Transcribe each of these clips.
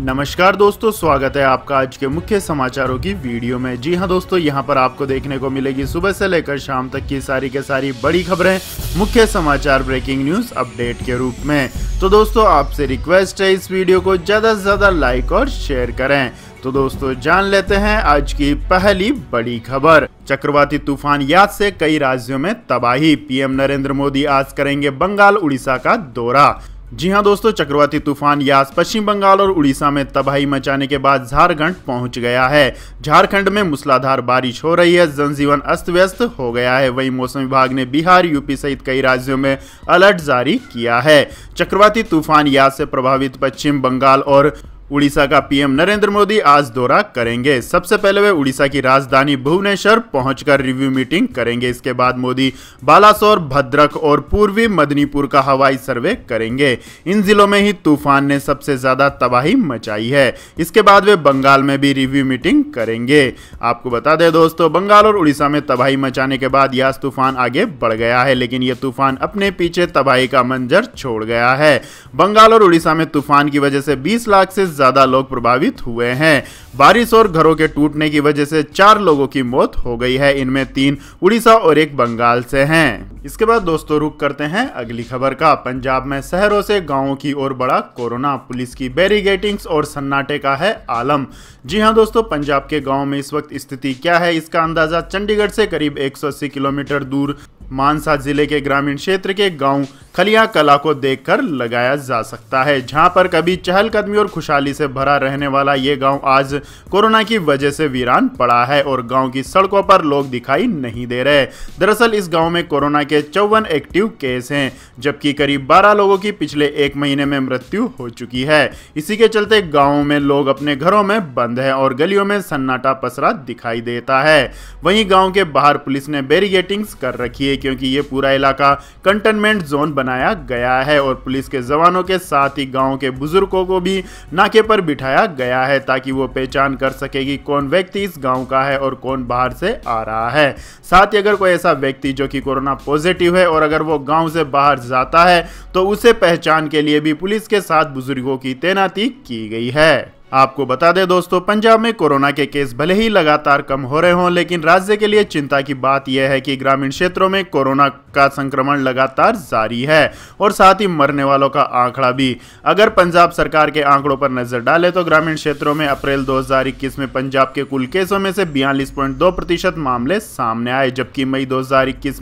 नमस्कार दोस्तों स्वागत है आपका आज के मुख्य समाचारों की वीडियो में जी हाँ दोस्तों यहाँ पर आपको देखने को मिलेगी सुबह से लेकर शाम तक की सारी के सारी बड़ी खबरें मुख्य समाचार ब्रेकिंग न्यूज अपडेट के रूप में तो दोस्तों आपसे रिक्वेस्ट है इस वीडियो को ज़्यादा से ज़्यादा लाइक और शेयर करें तो दोस्तों जान लेते हैं आज की पहली बड़ी खबर चक्रवाती तूफान याद से कई राज्यों में तबाही पीएम नरेंद्र मोदी आज करेंगे बंगाल उड़ीसा का दौरा जी हां दोस्तों चक्रवाती तूफान यास पश्चिम बंगाल और उड़ीसा में तबाही मचाने के बाद झारखंड पहुंच गया है झारखंड में मूसलाधार बारिश हो रही है जनजीवन अस्त व्यस्त हो गया है वहीं मौसम विभाग ने बिहार यूपी सहित कई राज्यों में अलर्ट जारी किया है चक्रवाती तूफान यास से प्रभावित पश्चिम बंगाल और उड़ीसा का पीएम नरेंद्र मोदी आज दौरा करेंगे सबसे पहले वे उड़ीसा की राजधानी भुवनेश्वर पहुंचकर रिव्यू मीटिंग करेंगे इसके बाद मोदी बालासोर भद्रक और पूर्वी मदनीपुर का हवाई सर्वे करेंगे इन जिलों में ही तूफान ने सबसे ज्यादा तबाही मचाई है इसके बाद वे बंगाल में भी रिव्यू मीटिंग करेंगे आपको बता दें दोस्तों बंगाल और उड़ीसा में तबाही मचाने के बाद यास तूफान आगे बढ़ गया है लेकिन यह तूफान अपने पीछे तबाही का मंजर छोड़ गया है बंगाल और उड़ीसा में तूफान की वजह से बीस लाख से ज्यादा लोग प्रभावित हुए हैं बारिश और घरों के टूटने की वजह से चार लोगों की मौत हो गई है इनमें तीन उड़ीसा और एक बंगाल से हैं इसके बाद दोस्तों रुक करते हैं अगली खबर का पंजाब में शहरों से गांवों की ओर बड़ा कोरोना पुलिस की बैरिगेटिंग्स और सन्नाटे का है आलम जी हाँ दोस्तों पंजाब के गाँव में इस वक्त स्थिति क्या है इसका अंदाजा चंडीगढ़ से करीब 180 किलोमीटर दूर मानसा जिले के ग्रामीण क्षेत्र के गांव खलिया कला को देखकर लगाया जा सकता है जहां पर कभी चहलकदमी और खुशहाली से भरा रहने वाला ये गांव आज कोरोना की वजह से वीरान पड़ा है और गांव की सड़कों पर लोग दिखाई नहीं दे रहे दरअसल इस गांव में कोरोना के के चौवन एक्टिव केस हैं जबकि करीब बारह लोगों की पिछले एक महीने में मृत्यु हो चुकी है इसी के चलते गाँव में लोग अपने घरों में बंद है और गलियों में सन्नाटा पसरा दिखाई देता है वहीं गांव के बाहर पुलिस ने बैरिगेटिंग्स कर रखी है क्योंकि ये पूरा इलाका कंटेनमेंट जोन बनाया गया है और पुलिस के जवानों के साथ ही गाँव के बुजुर्गों को भी नाके पर बिठाया गया है ताकि वो पहचान कर सके कि कौन व्यक्ति इस गाँव का है और कौन बाहर से आ रहा है साथ ही अगर कोई ऐसा व्यक्ति जो कि कोरोना पॉजिटिव पॉजिटिव है और अगर वो गांव से बाहर जाता है तो उसे पहचान के लिए भी पुलिस के साथ बुजुर्गों की तैनाती की गई है आपको बता दें दोस्तों पंजाब में कोरोना के केस भले ही लगातार कम हो रहे हों लेकिन राज्य के लिए चिंता की बात यह है कि ग्रामीण क्षेत्रों में कोरोना का संक्रमण लगातार जारी है और साथ ही मरने वालों का आंकड़ा भी अगर पंजाब सरकार के आंकड़ों पर नजर डालें तो ग्रामीण क्षेत्रों में अप्रैल 2021 में पंजाब के कुल केसों में से बयालीस प्रतिशत मामले सामने आए जबकि मई दो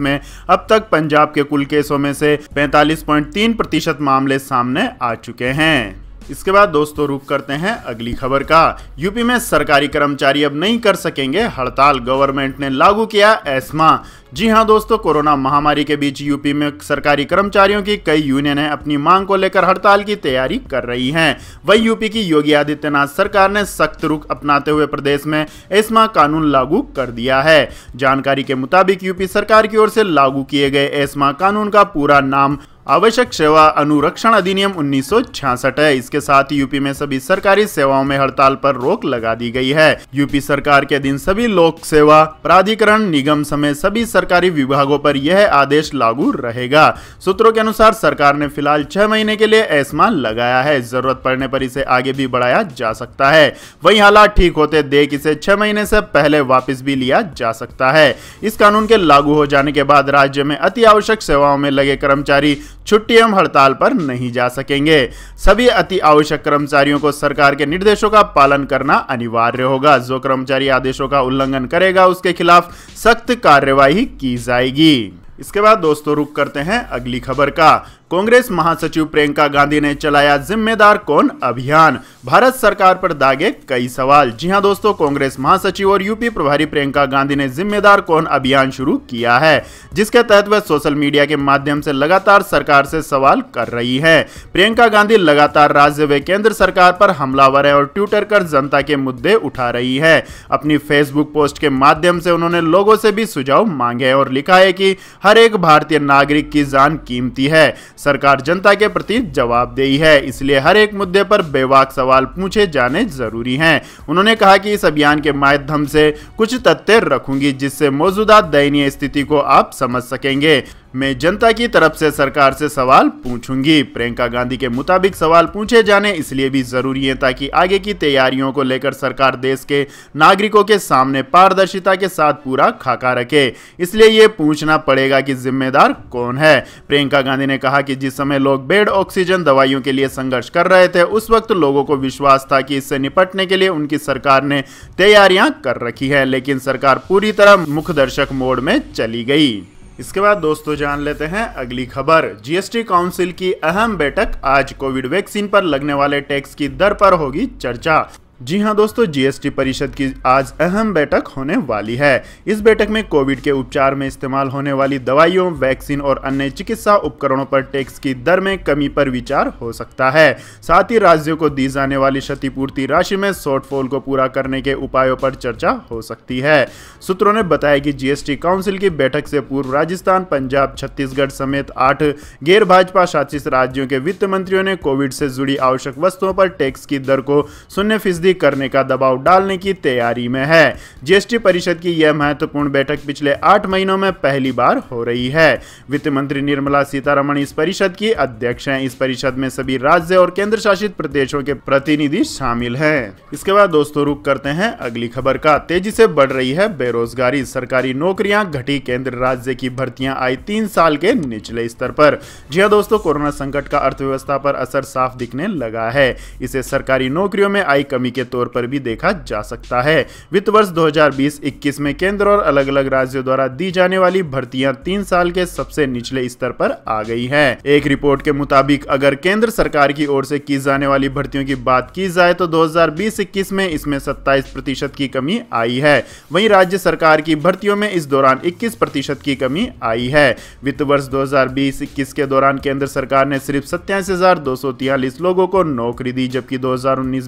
में अब तक पंजाब के कुल केसों में से पैंतालीस प्रतिशत मामले सामने आ चुके हैं इसके बाद दोस्तों रुक करते हैं अगली खबर का यूपी में सरकारी कर्मचारी अब नहीं कर सकेंगे हड़ताल गवर्नमेंट ने लागू किया एस्मा जी हां दोस्तों कोरोना महामारी के बीच यूपी में सरकारी कर्मचारियों की कई यूनियन अपनी मांग को लेकर हड़ताल की तैयारी कर रही हैं वही यूपी की योगी आदित्यनाथ सरकार ने सख्त रुख अपनाते हुए प्रदेश में एस्मा कानून लागू कर दिया है जानकारी के मुताबिक यूपी सरकार की ओर से लागू किए गए एस्मा कानून का पूरा नाम आवश्यक सेवा अनुरक्षण अधिनियम 1966 है इसके साथ ही यूपी में सभी सरकारी सेवाओं में हड़ताल पर रोक लगा दी गई है यूपी सरकार के दिन सभी लोक सेवा प्राधिकरण निगम समेत सभी सर... सरकारी विभागों पर यह आदेश लागू रहेगा सूत्रों के अनुसार सरकार ने फिलहाल छह महीने के लिए ऐसा लगाया है जरूरत पड़ने पर इसे आगे भी बढ़ाया जा सकता है वही हालात ठीक होते देख इसे छह महीने से पहले वापिस भी लिया जा सकता है इस कानून के लागू हो जाने के बाद राज्य में अति आवश्यक सेवाओं में लगे कर्मचारी छुट्टी एवं हड़ताल पर नहीं जा सकेंगे सभी अति आवश्यक कर्मचारियों को सरकार के निर्देशों का पालन करना अनिवार्य होगा जो कर्मचारी आदेशों का उल्लंघन करेगा उसके खिलाफ सख्त कार्यवाही की जाएगी इसके बाद दोस्तों रुक करते हैं अगली खबर का कांग्रेस महासचिव प्रियंका गांधी ने चलाया जिम्मेदार कौन अभियान भारत सरकार पर दागे कई सवाल जी हां दोस्तों कांग्रेस महासचिव और यूपी प्रभारी प्रियंका गांधी ने जिम्मेदार कौन अभियान शुरू किया है जिसके तहत वह सोशल मीडिया के माध्यम से लगातार सरकार से सवाल कर रही है प्रियंका गांधी लगातार राज्य व केंद्र सरकार पर हमलावर है और ट्विटर कर जनता के मुद्दे उठा रही है अपनी फेसबुक पोस्ट के माध्यम से उन्होंने लोगों से भी सुझाव मांगे और लिखा है की हर एक भारतीय नागरिक की जान कीमती है सरकार जनता के प्रति जवाबदेही है इसलिए हर एक मुद्दे पर बेवाक सवाल पूछे जाने जरूरी हैं उन्होंने कहा कि इस अभियान के माध्यम से कुछ तथ्य रखूंगी जिससे मौजूदा दयनीय स्थिति को आप समझ सकेंगे मैं जनता की तरफ से सरकार से सवाल पूछूंगी प्रियंका गांधी के मुताबिक सवाल पूछे जाने इसलिए भी जरूरी है ताकि आगे की तैयारियों को लेकर सरकार देश के नागरिकों के सामने पारदर्शिता के साथ पूरा खाका रखे इसलिए ये पूछना पड़ेगा कि जिम्मेदार कौन है प्रियंका गांधी ने कहा कि जिस समय लोग बेड ऑक्सीजन दवाइयों के लिए संघर्ष कर रहे थे उस वक्त लोगों को विश्वास था कि इससे निपटने के लिए उनकी सरकार ने तैयारियां कर रखी है लेकिन सरकार पूरी तरह मुखदर्शक मोड में चली गई इसके बाद दोस्तों जान लेते हैं अगली खबर जीएसटी काउंसिल की अहम बैठक आज कोविड वैक्सीन पर लगने वाले टैक्स की दर पर होगी चर्चा जी हाँ दोस्तों जीएसटी परिषद की आज अहम बैठक होने वाली है इस बैठक में कोविड के उपचार में इस्तेमाल होने वाली दवाइयों वैक्सीन और अन्य चिकित्सा उपकरणों पर टैक्स की दर में कमी पर विचार हो सकता है साथ ही राज्यों को दी जाने वाली क्षतिपूर्ति राशि में शॉर्टफॉल को पूरा करने के उपायों पर चर्चा हो सकती है सूत्रों ने बताया कि जीएसटी काउंसिल की बैठक से पूर्व राजस्थान पंजाब छत्तीसगढ़ समेत आठ गैर भाजपा शासित राज्यों के वित्त मंत्रियों ने कोविड से जुड़ी आवश्यक वस्तुओं पर टैक्स की दर को शून्य फीसदी तस्दीक करने का दबाव डालने की तैयारी में है जीएसटी परिषद की यह महत्वपूर्ण बैठक पिछले आठ महीनों में पहली बार हो रही है वित्त मंत्री निर्मला सीतारमण इस परिषद की अध्यक्ष हैं इस परिषद में सभी राज्य और केंद्र शासित प्रदेशों के प्रतिनिधि शामिल हैं इसके बाद दोस्तों रुक करते हैं अगली खबर का तेजी से बढ़ रही है बेरोजगारी सरकारी नौकरियां घटी केंद्र राज्य की भर्तियां आई तीन साल के निचले स्तर पर जी हाँ दोस्तों कोरोना संकट का अर्थव्यवस्था पर असर साफ दिखने लगा है इसे सरकारी नौकरियों में आई कमी के तौर पर भी देखा जा सकता है वित्त वर्ष 2020-21 में केंद्र और अलग अलग राज्यों द्वारा दी जाने वाली भर्तियां तीन साल के सबसे निचले स्तर पर आ गई है एक रिपोर्ट के मुताबिक अगर केंद्र सरकार की ओर से की जाने वाली भर्तियों की बात की जाए तो 2020-21 में इसमें 27 प्रतिशत की कमी आई है वहीं राज्य सरकार की भर्तियों में इस दौरान 21 प्रतिशत की कमी आई है वित्त वर्ष 2020-21 के दौरान केंद्र सरकार ने सिर्फ सत्ताईस लोगों को नौकरी दी जबकि दो हजार में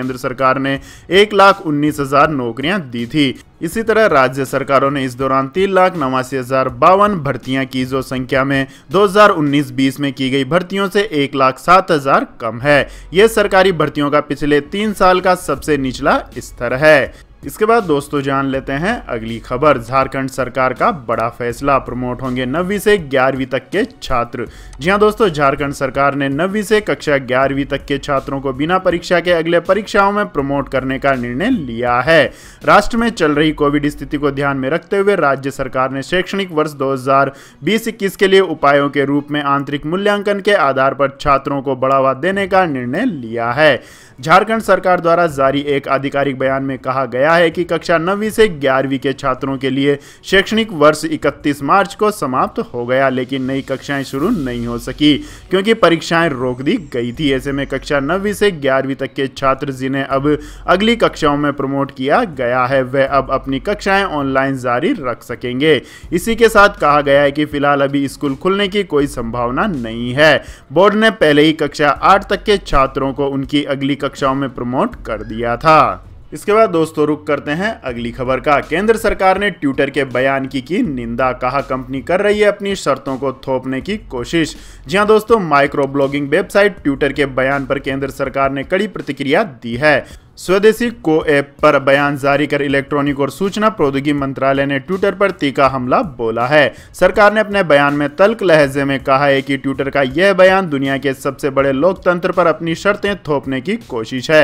केंद्र सरकार सरकार ने एक लाख उन्नीस हजार नौकरियां दी थी इसी तरह राज्य सरकारों ने इस दौरान तीन लाख नवासी हजार बावन भर्तियां की जो संख्या में 2019-20 में की गई भर्तियों से एक लाख सात हजार कम है यह सरकारी भर्तियों का पिछले तीन साल का सबसे निचला स्तर है इसके बाद दोस्तों जान लेते हैं अगली खबर झारखंड सरकार का बड़ा फैसला प्रमोट होंगे नब्बी से ग्यारहवीं तक के छात्र जी हाँ दोस्तों झारखंड सरकार ने नब्बी से कक्षा ग्यारहवीं तक के छात्रों को बिना परीक्षा के अगले परीक्षाओं में प्रमोट करने का निर्णय लिया है राष्ट्र में चल रही कोविड स्थिति को ध्यान में रखते हुए राज्य सरकार ने शैक्षणिक वर्ष दो हजार के लिए उपायों के रूप में आंतरिक मूल्यांकन के आधार पर छात्रों को बढ़ावा देने का निर्णय लिया है झारखंड सरकार द्वारा जारी एक आधिकारिक बयान में कहा गया आया है कि कक्षा नवी से ग्यारहवीं के छात्रों के लिए शैक्षणिक वर्ष 31 मार्च को समाप्त हो गया लेकिन नई कक्षाएं शुरू नहीं हो सकी क्योंकि परीक्षाएं रोक दी गई थी ऐसे में कक्षा नवी से ग्यारहवीं तक के छात्र जिन्हें अब अगली कक्षाओं में प्रमोट किया गया है वह अब अपनी कक्षाएं ऑनलाइन जारी रख सकेंगे इसी के साथ कहा गया है कि फिलहाल अभी स्कूल खुलने की कोई संभावना नहीं है बोर्ड ने पहले ही कक्षा आठ तक के छात्रों को उनकी अगली कक्षाओं में प्रमोट कर दिया था इसके बाद दोस्तों रुक करते हैं अगली खबर का केंद्र सरकार ने ट्विटर के बयान की की निंदा कहा कंपनी कर रही है अपनी शर्तों को थोपने की कोशिश जी हाँ दोस्तों माइक्रो ब्लॉगिंग वेबसाइट ट्विटर के बयान पर केंद्र सरकार ने कड़ी प्रतिक्रिया दी है स्वदेशी को ऐप पर बयान जारी कर इलेक्ट्रॉनिक और सूचना प्रौद्योगिकी मंत्रालय ने ट्विटर पर तीखा हमला बोला है सरकार ने अपने बयान में तल्क लहजे में कहा है कि ट्विटर का यह बयान दुनिया के सबसे बड़े लोकतंत्र पर अपनी शर्तें थोपने की कोशिश है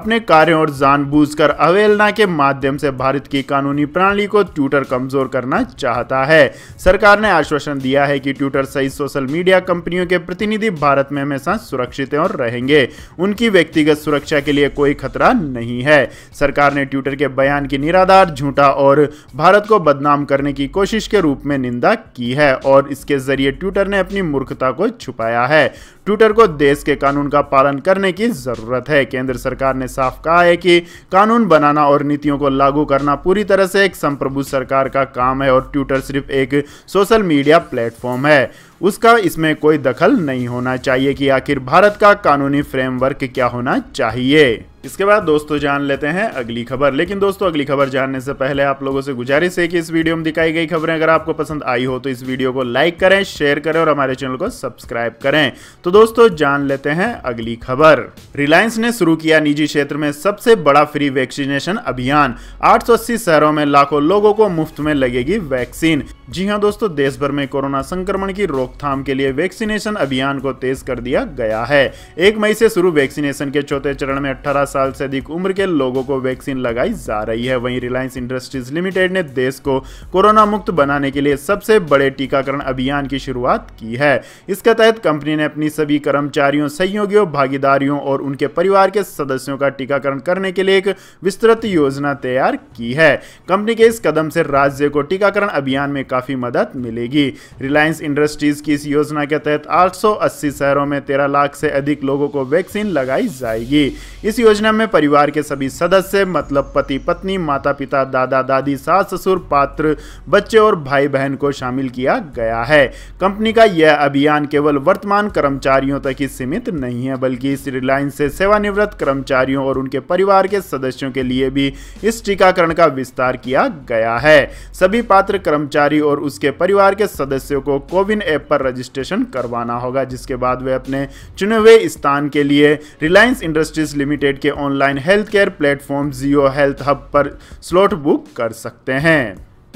अपने कार्यों और जानबूझकर अवहेलना के माध्यम से भारत की कानूनी प्रणाली को ट्विटर कमजोर करना चाहता है सरकार ने आश्वासन दिया है कि ट्विटर सहित सोशल मीडिया कंपनियों के प्रतिनिधि भारत में हमेशा सुरक्षित और रहेंगे उनकी व्यक्तिगत सुरक्षा के लिए कोई खतरा नहीं है सरकार ने ट्विटर के बयान की निराधार झूठा और भारत को बदनाम करने की कोशिश के रूप में निंदा की है और इसके जरिए ट्विटर ने अपनी मूर्खता को छुपाया है ट्विटर को देश के कानून का पालन करने की जरूरत है केंद्र सरकार ने साफ कहा है कि कानून बनाना और नीतियों को लागू करना पूरी तरह से एक संप्रभु सरकार का काम है और ट्विटर सिर्फ एक सोशल मीडिया प्लेटफॉर्म है उसका इसमें कोई दखल नहीं होना चाहिए कि आखिर भारत का कानूनी फ्रेमवर्क क्या होना चाहिए इसके बाद दोस्तों जान लेते हैं अगली खबर लेकिन दोस्तों अगली खबर जानने से पहले आप लोगों से गुजारिश है कि इस वीडियो में दिखाई गई खबरें अगर आपको पसंद आई हो तो इस वीडियो को लाइक करें शेयर करें और हमारे चैनल को सब्सक्राइब करें तो दोस्तों जान लेते हैं अगली खबर रिलायंस ने शुरू किया निजी क्षेत्र में सबसे बड़ा फ्री वैक्सीनेशन अभियान आठ शहरों में लाखों लोगों को मुफ्त में लगेगी वैक्सीन जी हाँ दोस्तों देश भर में कोरोना संक्रमण की रोक रोकथाम के लिए वैक्सीनेशन अभियान को तेज कर दिया गया है एक मई से शुरू वैक्सीनेशन के चौथे चरण में अठारह साल से अधिक उम्र के लोगों को वैक्सीन लगाई जा रही है वहीं रिलायंस इंडस्ट्रीज लिमिटेड ने देश को कोरोना मुक्त बनाने के लिए सबसे बड़े टीकाकरण अभियान की शुरुआत की है इसके तहत कंपनी ने अपनी सभी कर्मचारियों सहयोगियों भागीदारियों और उनके परिवार के सदस्यों का टीकाकरण करने के लिए एक विस्तृत योजना तैयार की है कंपनी के इस कदम से राज्य को टीकाकरण अभियान में काफी मदद मिलेगी रिलायंस इंडस्ट्रीज की इस योजना के तहत 880 शहरों में 13 लाख से अधिक लोगों को वैक्सीन लगाई जाएगी इस योजना में परिवार के सभी सदस्य मतलब पति पत्नी माता पिता दादा दादी सास ससुर पात्र बच्चे और भाई बहन को शामिल किया गया है कंपनी का यह अभियान केवल वर्तमान कर्मचारियों तक ही सीमित नहीं है बल्कि इस रिलायंस से सेवानिवृत्त कर्मचारियों और उनके परिवार के सदस्यों के लिए भी इस टीकाकरण का विस्तार किया गया है सभी पात्र कर्मचारी और उसके परिवार के सदस्यों को कोविन ऐप पर रजिस्ट्रेशन करवाना होगा जिसके बाद वे अपने चुने हुए स्थान के लिए रिलायंस इंडस्ट्रीज लिमिटेड के online health care platform Jio health hub पर स्लॉट बुक कर सकते हैं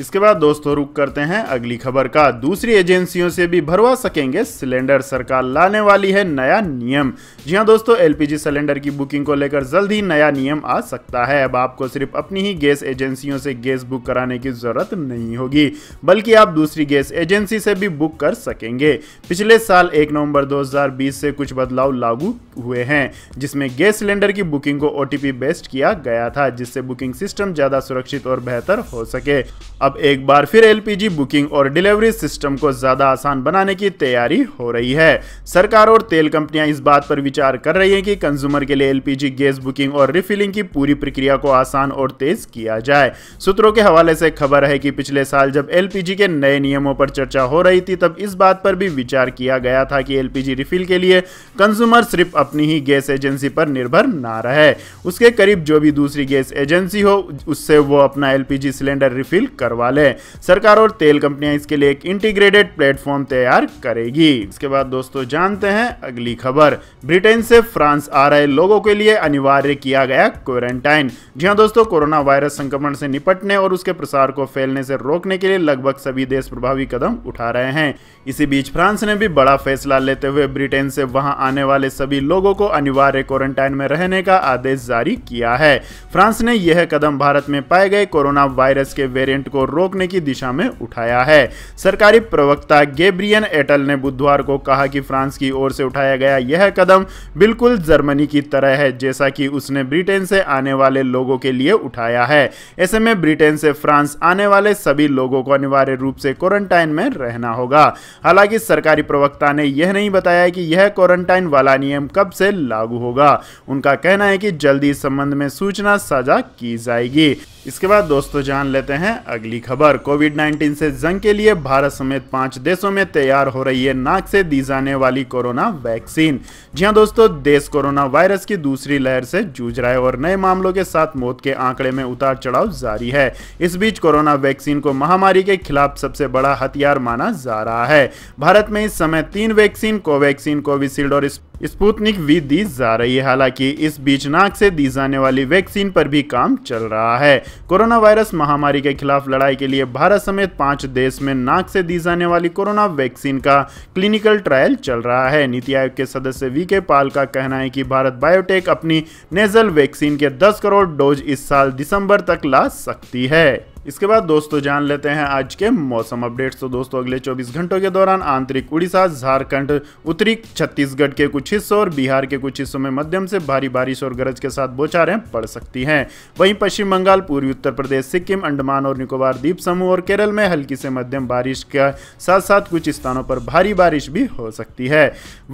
इसके बाद दोस्तों रुक करते हैं अगली खबर का दूसरी एजेंसियों से भी भरवा सकेंगे सिलेंडर सरकार लाने वाली है नया नियम जी हाँ दोस्तों एलपीजी सिलेंडर की बुकिंग को लेकर जल्द ही नया नियम आ सकता है अब आपको सिर्फ अपनी ही गैस एजेंसियों से गैस बुक कराने की जरूरत नहीं होगी बल्कि आप दूसरी गैस एजेंसी से भी बुक कर सकेंगे पिछले साल एक नवम्बर दो से कुछ बदलाव लागू हुए हैं जिसमें गैस सिलेंडर की बुकिंग को ओ बेस्ड किया गया था जिससे बुकिंग सिस्टम ज़्यादा सुरक्षित और बेहतर हो सके अब एक बार फिर एलपीजी बुकिंग और डिलीवरी सिस्टम को ज़्यादा आसान बनाने की तैयारी हो रही है सरकार और तेल कंपनियां इस बात पर विचार कर रही हैं कि कंज्यूमर के लिए एलपीजी गैस बुकिंग और रिफिलिंग की पूरी प्रक्रिया को आसान और तेज़ किया जाए सूत्रों के हवाले से खबर है कि पिछले साल जब एल के नए नियमों पर चर्चा हो रही थी तब इस बात पर भी विचार किया गया था कि एल रिफिल के लिए कंज्यूमर सिर्फ अपनी ही गैस एजेंसी पर निर्भर न रहे उसके करीब जो भी दूसरी गैस एजेंसी हो उससे वो अपना एल सिलेंडर रिफिल कर वाले हैं सरकार और तेल कंपनियां इसके लिए एक इंटीग्रेटेड प्लेटफॉर्म तैयार करेगी इसके बाद दोस्तों जानते हैं अगली खबर ब्रिटेन से फ्रांस आ रहे लोगों के लिए अनिवार्य किया गया क्वारंटाइन जी हाँ दोस्तों कोरोना वायरस संक्रमण से निपटने और उसके प्रसार को फैलने से रोकने के लिए लगभग सभी देश प्रभावी कदम उठा रहे हैं इसी बीच फ्रांस ने भी बड़ा फैसला लेते हुए ब्रिटेन से वहां आने वाले सभी लोगों को अनिवार्य क्वारंटाइन में रहने का आदेश जारी किया है फ्रांस ने यह कदम भारत में पाए गए कोरोना वायरस के वेरिएंट को रोकने की दिशा में उठाया है सरकारी प्रवक्ता गेब्रियन एटल ने बुधवार को कहा कि फ्रांस की ओर से उठाया गया यह कदम बिल्कुल जर्मनी की तरह है जैसा कि उसने ब्रिटेन से आने वाले लोगों के लिए उठाया है ऐसे में ब्रिटेन से फ्रांस आने वाले सभी लोगों को अनिवार्य रूप से क्वारंटाइन में रहना होगा हालांकि सरकारी प्रवक्ता ने यह नहीं बताया कि यह क्वारंटाइन वाला नियम कब से लागू होगा उनका कहना है कि जल्दी इस संबंध में सूचना साझा की जाएगी इसके बाद दोस्तों जान लेते हैं अगली खबर कोविड 19 से जंग के लिए भारत समेत पांच देशों में तैयार हो रही है नाक से दी जाने वाली कोरोना वैक्सीन जी हाँ दोस्तों देश कोरोना वायरस की दूसरी लहर से जूझ रहा है और नए मामलों के साथ मौत के आंकड़े में उतार चढ़ाव जारी है इस बीच कोरोना वैक्सीन को महामारी के खिलाफ सबसे बड़ा हथियार माना जा रहा है भारत में इस समय तीन वैक्सीन कोवैक्सीन कोविशील्ड और स्पुतनिक वी दी जा रही है हालांकि इस बीच नाक से दी जाने वाली वैक्सीन पर भी काम चल रहा है कोरोना वायरस महामारी के खिलाफ लड़ाई के लिए भारत समेत पांच देश में नाक से दी जाने वाली कोरोना वैक्सीन का क्लिनिकल ट्रायल चल रहा है नीति आयोग के सदस्य वी के पाल का कहना है कि भारत बायोटेक अपनी नेजल वैक्सीन के दस करोड़ डोज इस साल दिसंबर तक ला सकती है इसके बाद दोस्तों जान लेते हैं आज के मौसम अपडेट्स तो दोस्तों अगले 24 घंटों के दौरान आंतरिक उड़ीसा झारखंड उत्तरी छत्तीसगढ़ के कुछ हिस्सों और बिहार के कुछ हिस्सों में मध्यम से भारी बारिश और गरज के साथ बौछारें पड़ सकती हैं वहीं पश्चिम बंगाल पूर्वी उत्तर प्रदेश सिक्किम अंडमान और निकोबार द्वीप समूह और केरल में हल्की से मध्यम बारिश के साथ साथ कुछ स्थानों पर भारी बारिश भी हो सकती है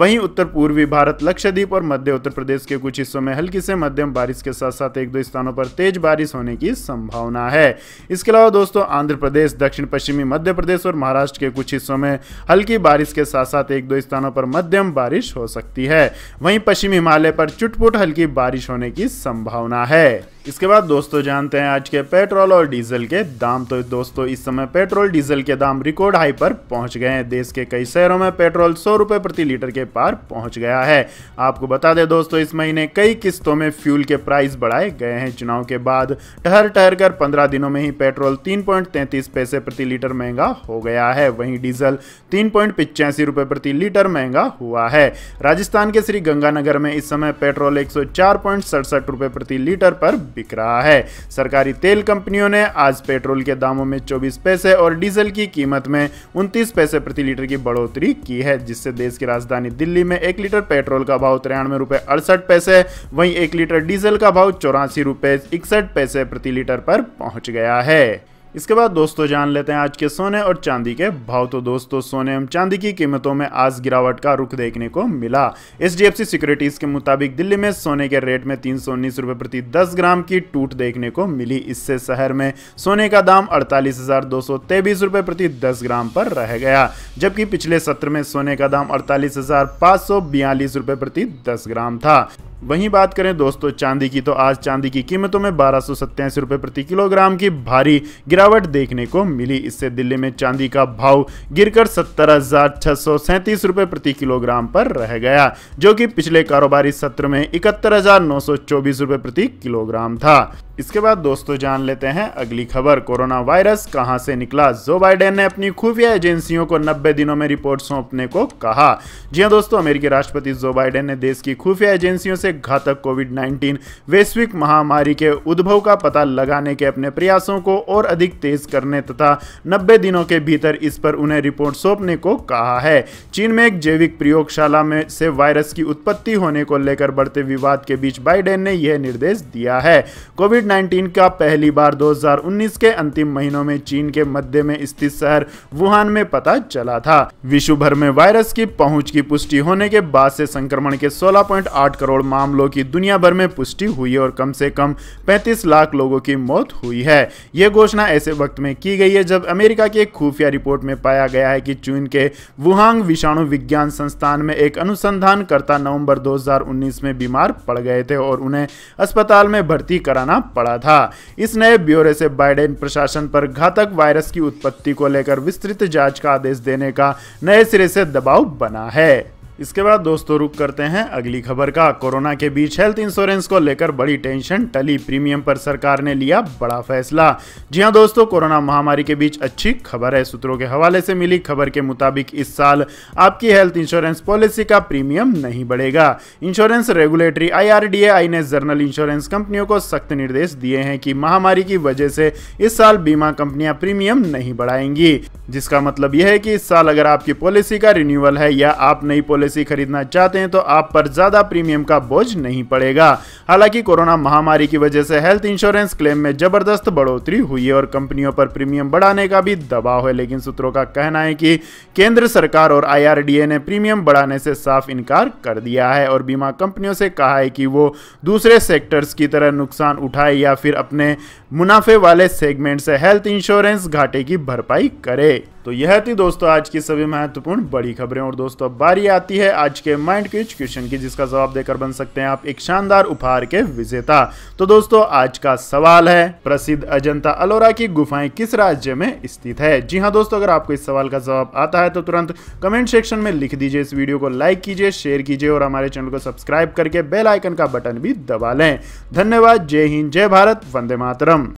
वहीं उत्तर पूर्वी भारत लक्षद्वीप और मध्य उत्तर प्रदेश के कुछ हिस्सों में हल्की से मध्यम बारिश के साथ साथ एक दो स्थानों पर तेज बारिश होने की संभावना है इस इसके अलावा दोस्तों आंध्र प्रदेश दक्षिण पश्चिमी मध्य प्रदेश और महाराष्ट्र के कुछ हिस्सों में हल्की बारिश के साथ साथ एक दो स्थानों पर मध्यम बारिश हो सकती है वहीं पश्चिमी हिमालय पर चुटपुट हल्की बारिश होने की संभावना है इसके बाद दोस्तों जानते हैं आज के पेट्रोल और डीजल के दाम तो दोस्तों इस समय पेट्रोल डीजल के दाम रिकॉर्ड हाई पर पहुंच गए हैं देश के कई शहरों में पेट्रोल सौ रुपये प्रति लीटर के पार पहुंच गया है आपको बता दें दोस्तों इस महीने कई किस्तों में फ्यूल के प्राइस बढ़ाए गए हैं चुनाव के बाद ठहर ठहर कर पंद्रह दिनों में ही पेट्रोल तीन पैसे प्रति लीटर महंगा हो गया है वहीं डीजल तीन रुपए प्रति लीटर महंगा हुआ है राजस्थान के श्री गंगानगर में इस समय पेट्रोल एक रुपए प्रति लीटर पर बिक रहा है सरकारी तेल कंपनियों ने आज पेट्रोल के दामों में चौबीस पैसे और डीजल की कीमत में उनतीस पैसे प्रति लीटर की बढ़ोतरी की है जिससे देश की राजधानी दिल्ली में एक लीटर पेट्रोल का भाव तिरानवे रुपए अड़सठ पैसे वहीं एक लीटर डीजल का भाव चौरासी रुपए इकसठ पैसे प्रति लीटर पर पहुंच गया है इसके बाद दोस्तों जान लेते हैं आज के सोने और चांदी के भाव तो दोस्तों सोने एवं चांदी की कीमतों में आज गिरावट का रुख देखने को मिला एच सिक्योरिटीज के मुताबिक दिल्ली में सोने के रेट में तीन सौ उन्नीस रुपये प्रति दस ग्राम की टूट देखने को मिली इससे शहर में सोने का दाम अड़तालीस हजार दो सौ तेईस रुपये प्रति दस ग्राम पर रह गया जबकि पिछले सत्र में सोने का दाम अड़तालीस हजार पाँच सौ बयालीस रुपये प्रति दस ग्राम था वहीं बात करें दोस्तों चांदी की तो आज चांदी की कीमतों में बारह सौ रुपये प्रति किलोग्राम की भारी गिरावट देखने को मिली इससे दिल्ली में चांदी का भाव गिरकर सत्तर हजार छह सौ सैंतीस रुपये प्रति किलोग्राम पर रह गया जो कि पिछले कारोबारी सत्र में इकहत्तर हजार नौ सौ चौबीस रुपये प्रति किलोग्राम था इसके बाद दोस्तों जान लेते हैं अगली खबर कोरोना वायरस कहां से निकला जो बाइडेन ने अपनी खुफिया एजेंसियों को 90 दिनों में रिपोर्ट सौंपने को कहा जी हां दोस्तों अमेरिकी राष्ट्रपति जो बाइडेन ने देश की खुफिया एजेंसियों से सबसे घातक कोविड 19 वैश्विक महामारी के उद्भव का पता लगाने के अपने प्रयासों को और अधिक तेज करने तथा 90 दिनों के भीतर इस पर उन्हें रिपोर्ट सौंपने को कहा है चीन में एक जैविक प्रयोगशाला में से वायरस की उत्पत्ति होने को लेकर बढ़ते विवाद के बीच बाइडेन ने यह निर्देश दिया है कोविड नाइन्टीन का पहली बार दो के अंतिम महीनों में चीन के मध्य में स्थित शहर वुहान में पता चला था विश्व भर में वायरस की पहुंच की पुष्टि होने के बाद से संक्रमण के 16.8 करोड़ मामलों की दुनिया भर में पुष्टि हुई है और कम से कम 35 लाख लोगों की मौत हुई है यह घोषणा ऐसे वक्त में की गई है जब अमेरिका की एक खुफिया रिपोर्ट में पाया गया है कि चीन के वुहांग विषाणु विज्ञान संस्थान में एक अनुसंधानकर्ता नवंबर 2019 में बीमार पड़ गए थे और उन्हें अस्पताल में भर्ती कराना पड़ा था इस नए ब्यौरे से बाइडेन प्रशासन पर घातक वायरस की उत्पत्ति को लेकर विस्तृत जांच का आदेश देने का नए सिरे से दबाव बना है इसके बाद दोस्तों रुक करते हैं अगली खबर का कोरोना के बीच हेल्थ इंश्योरेंस को लेकर बड़ी टेंशन टली प्रीमियम पर सरकार ने लिया बड़ा फैसला जी हाँ दोस्तों कोरोना महामारी के बीच अच्छी खबर है सूत्रों के हवाले से मिली खबर के मुताबिक इस साल आपकी हेल्थ इंश्योरेंस पॉलिसी का प्रीमियम नहीं बढ़ेगा इंश्योरेंस रेगुलेटरी आई ने जर्नल इंश्योरेंस कंपनियों को सख्त निर्देश दिए हैं कि महामारी की वजह से इस साल बीमा कंपनियां प्रीमियम नहीं बढ़ाएंगी जिसका मतलब यह है कि इस साल अगर आपकी पॉलिसी का रिन्यूअल है या आप नई पॉलिसी पॉलिसी खरीदना चाहते हैं तो आप पर ज़्यादा प्रीमियम का बोझ नहीं पड़ेगा हालांकि कोरोना महामारी की वजह से हेल्थ इंश्योरेंस क्लेम में जबरदस्त बढ़ोतरी हुई है और कंपनियों पर प्रीमियम बढ़ाने का भी दबाव है लेकिन सूत्रों का कहना है कि केंद्र सरकार और आईआरडीए ने प्रीमियम बढ़ाने से साफ इनकार कर दिया है और बीमा कंपनियों से कहा है कि वो दूसरे सेक्टर्स की तरह नुकसान उठाए या फिर अपने मुनाफे वाले सेगमेंट से हेल्थ इंश्योरेंस घाटे की भरपाई करे तो यह थी दोस्तों आज की सभी महत्वपूर्ण बड़ी खबरें और दोस्तों अब बारी आती है आज के माइंड क्विज क्वेश्चन की जिसका जवाब देकर बन सकते हैं आप एक शानदार उपहार के विजेता तो दोस्तों आज का सवाल है प्रसिद्ध अजंता अलोरा की गुफाएं किस राज्य में स्थित है जी हाँ दोस्तों अगर आपको इस सवाल का जवाब आता है तो तुरंत कमेंट सेक्शन में लिख दीजिए इस वीडियो को लाइक कीजिए शेयर कीजिए और हमारे चैनल को सब्सक्राइब करके बेलाइकन का बटन भी दबा लें धन्यवाद जय हिंद जय भारत वंदे मातरम